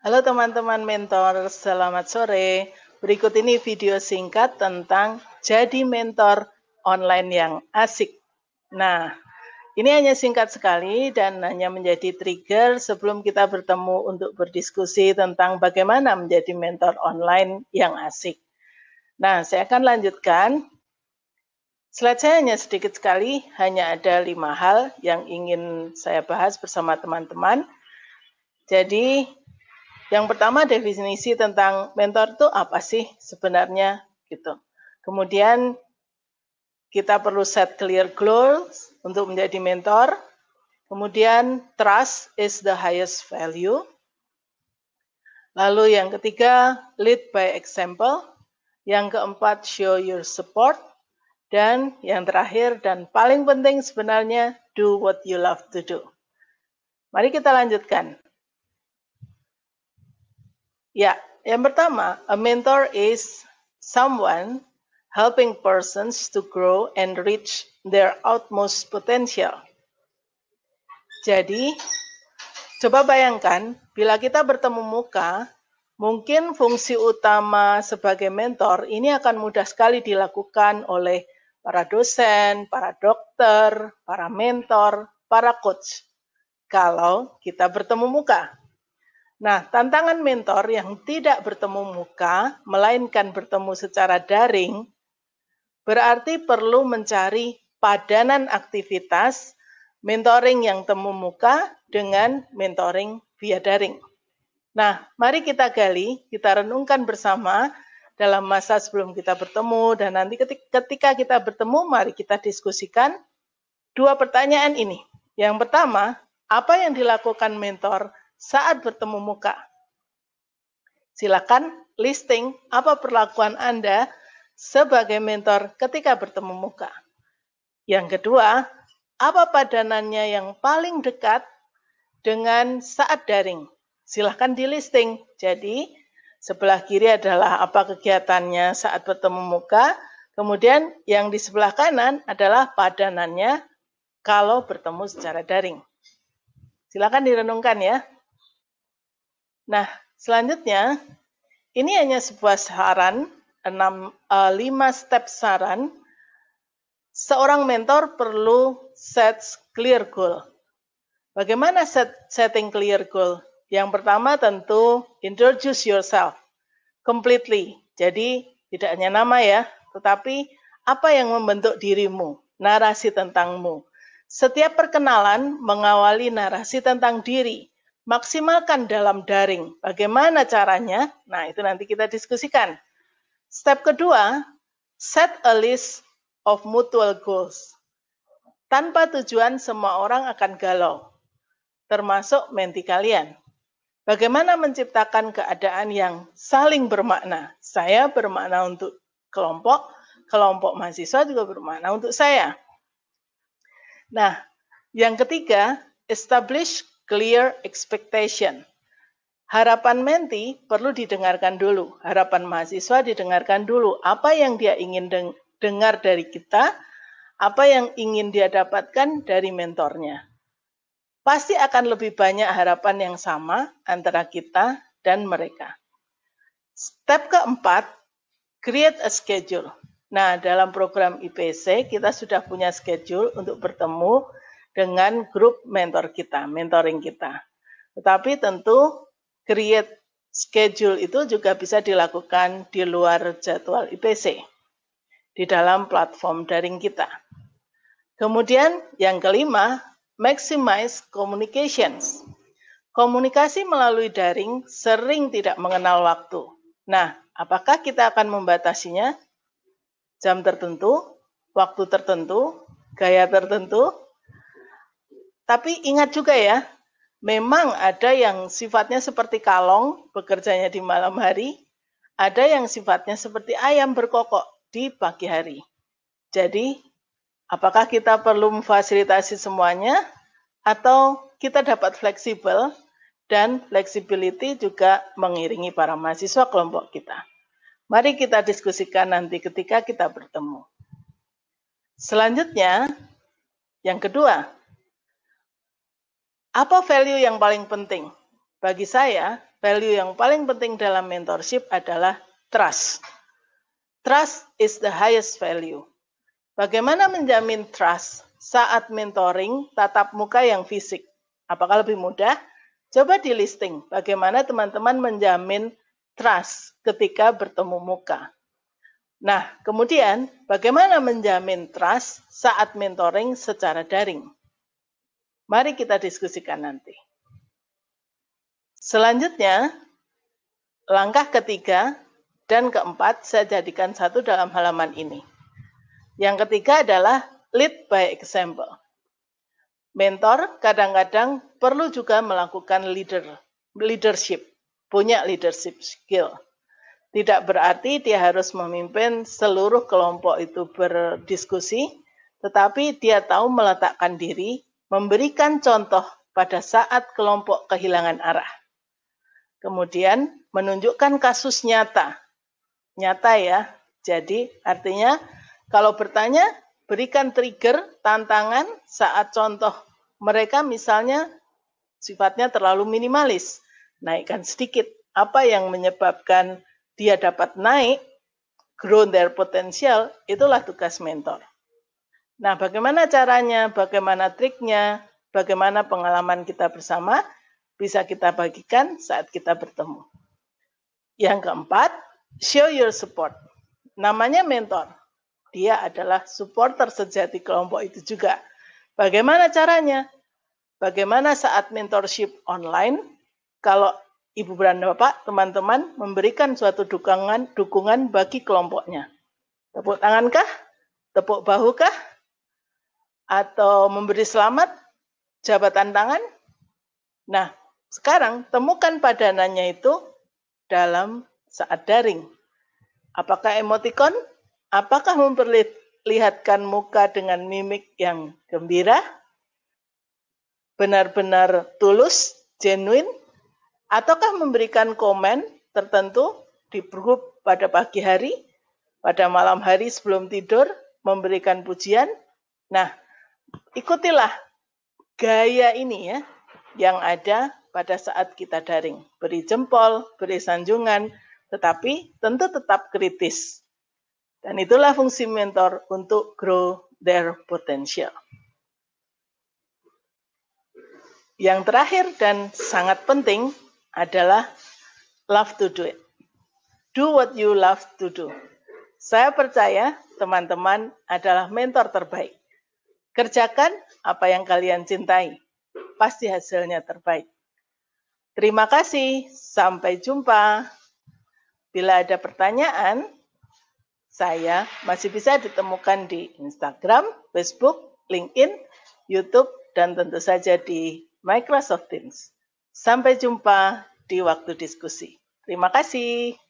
Halo teman-teman mentor, selamat sore. Berikut ini video singkat tentang jadi mentor online yang asik. Nah, ini hanya singkat sekali dan hanya menjadi trigger sebelum kita bertemu untuk berdiskusi tentang bagaimana menjadi mentor online yang asik. Nah, saya akan lanjutkan. Slide saya hanya sedikit sekali, hanya ada lima hal yang ingin saya bahas bersama teman-teman. Jadi, yang pertama definisi tentang mentor itu apa sih sebenarnya gitu. Kemudian kita perlu set clear goals untuk menjadi mentor. Kemudian trust is the highest value. Lalu yang ketiga lead by example. Yang keempat show your support. Dan yang terakhir dan paling penting sebenarnya do what you love to do. Mari kita lanjutkan. Ya, yang pertama, a mentor is someone helping persons to grow and reach their utmost potential. Jadi, coba bayangkan bila kita bertemu muka, mungkin fungsi utama sebagai mentor ini akan mudah sekali dilakukan oleh para dosen, para dokter, para mentor, para coach. Kalau kita bertemu muka, Nah, tantangan mentor yang tidak bertemu muka, melainkan bertemu secara daring, berarti perlu mencari padanan aktivitas mentoring yang temu muka dengan mentoring via daring. Nah, mari kita gali, kita renungkan bersama dalam masa sebelum kita bertemu, dan nanti ketika kita bertemu, mari kita diskusikan dua pertanyaan ini. Yang pertama, apa yang dilakukan mentor? saat bertemu muka. Silakan listing apa perlakuan Anda sebagai mentor ketika bertemu muka. Yang kedua, apa padanannya yang paling dekat dengan saat daring? Silakan di listing. Jadi, sebelah kiri adalah apa kegiatannya saat bertemu muka, kemudian yang di sebelah kanan adalah padanannya kalau bertemu secara daring. Silakan direnungkan ya. Nah, selanjutnya ini hanya sebuah saran, 6, 5 eh, step saran. Seorang mentor perlu set clear goal. Bagaimana set, setting clear goal? Yang pertama tentu introduce yourself completely. Jadi tidak hanya nama ya, tetapi apa yang membentuk dirimu, narasi tentangmu. Setiap perkenalan mengawali narasi tentang diri, maksimalkan dalam daring. Bagaimana caranya? Nah, itu nanti kita diskusikan. Step kedua, set a list of mutual goals. Tanpa tujuan, semua orang akan galau, termasuk menti kalian. Bagaimana menciptakan keadaan yang saling bermakna? Saya bermakna untuk kelompok, kelompok mahasiswa juga bermakna untuk saya. Nah, yang ketiga, establish clear expectation. Harapan menti perlu didengarkan dulu, harapan mahasiswa didengarkan dulu. Apa yang dia ingin dengar dari kita, apa yang ingin dia dapatkan dari mentornya. Pasti akan lebih banyak harapan yang sama antara kita dan mereka. Step keempat, create a schedule. Nah, dalam program IPC kita sudah punya schedule untuk bertemu dengan grup mentor kita, mentoring kita. Tetapi tentu create schedule itu juga bisa dilakukan di luar jadwal IPC, di dalam platform daring kita. Kemudian yang kelima, maximize communications. Komunikasi melalui daring sering tidak mengenal waktu. Nah, apakah kita akan membatasinya? Jam tertentu, waktu tertentu, gaya tertentu, tapi ingat juga ya, memang ada yang sifatnya seperti kalong, bekerjanya di malam hari, ada yang sifatnya seperti ayam berkokok di pagi hari. Jadi, apakah kita perlu memfasilitasi semuanya atau kita dapat fleksibel dan flexibility juga mengiringi para mahasiswa kelompok kita. Mari kita diskusikan nanti ketika kita bertemu. Selanjutnya, yang kedua, apa value yang paling penting? Bagi saya, value yang paling penting dalam mentorship adalah trust. Trust is the highest value. Bagaimana menjamin trust saat mentoring tatap muka yang fisik? Apakah lebih mudah? Coba di listing bagaimana teman-teman menjamin trust ketika bertemu muka. Nah, kemudian bagaimana menjamin trust saat mentoring secara daring? Mari kita diskusikan nanti. Selanjutnya, langkah ketiga dan keempat saya jadikan satu dalam halaman ini. Yang ketiga adalah lead by example. Mentor kadang-kadang perlu juga melakukan leader, leadership, punya leadership skill. Tidak berarti dia harus memimpin seluruh kelompok itu berdiskusi, tetapi dia tahu meletakkan diri memberikan contoh pada saat kelompok kehilangan arah. Kemudian menunjukkan kasus nyata. Nyata ya. Jadi artinya kalau bertanya berikan trigger tantangan saat contoh mereka misalnya sifatnya terlalu minimalis. Naikkan sedikit apa yang menyebabkan dia dapat naik, grow their potential, itulah tugas mentor. Nah, bagaimana caranya, bagaimana triknya, bagaimana pengalaman kita bersama bisa kita bagikan saat kita bertemu. Yang keempat, show your support. Namanya mentor. Dia adalah supporter sejati kelompok itu juga. Bagaimana caranya? Bagaimana saat mentorship online, kalau Ibu dan Bapak, teman-teman memberikan suatu dukungan dukungan bagi kelompoknya. Tepuk tangankah? Tepuk bahukah? atau memberi selamat, jabatan tangan. Nah, sekarang temukan padanannya itu dalam saat daring. Apakah emotikon? Apakah memperlihatkan muka dengan mimik yang gembira? Benar-benar tulus, genuine? Ataukah memberikan komen tertentu di grup pada pagi hari, pada malam hari sebelum tidur, memberikan pujian? Nah, ikutilah gaya ini ya yang ada pada saat kita daring. Beri jempol, beri sanjungan, tetapi tentu tetap kritis. Dan itulah fungsi mentor untuk grow their potential. Yang terakhir dan sangat penting adalah love to do it. Do what you love to do. Saya percaya teman-teman adalah mentor terbaik. Kerjakan apa yang kalian cintai. Pasti hasilnya terbaik. Terima kasih. Sampai jumpa. Bila ada pertanyaan, saya masih bisa ditemukan di Instagram, Facebook, LinkedIn, YouTube, dan tentu saja di Microsoft Teams. Sampai jumpa di waktu diskusi. Terima kasih.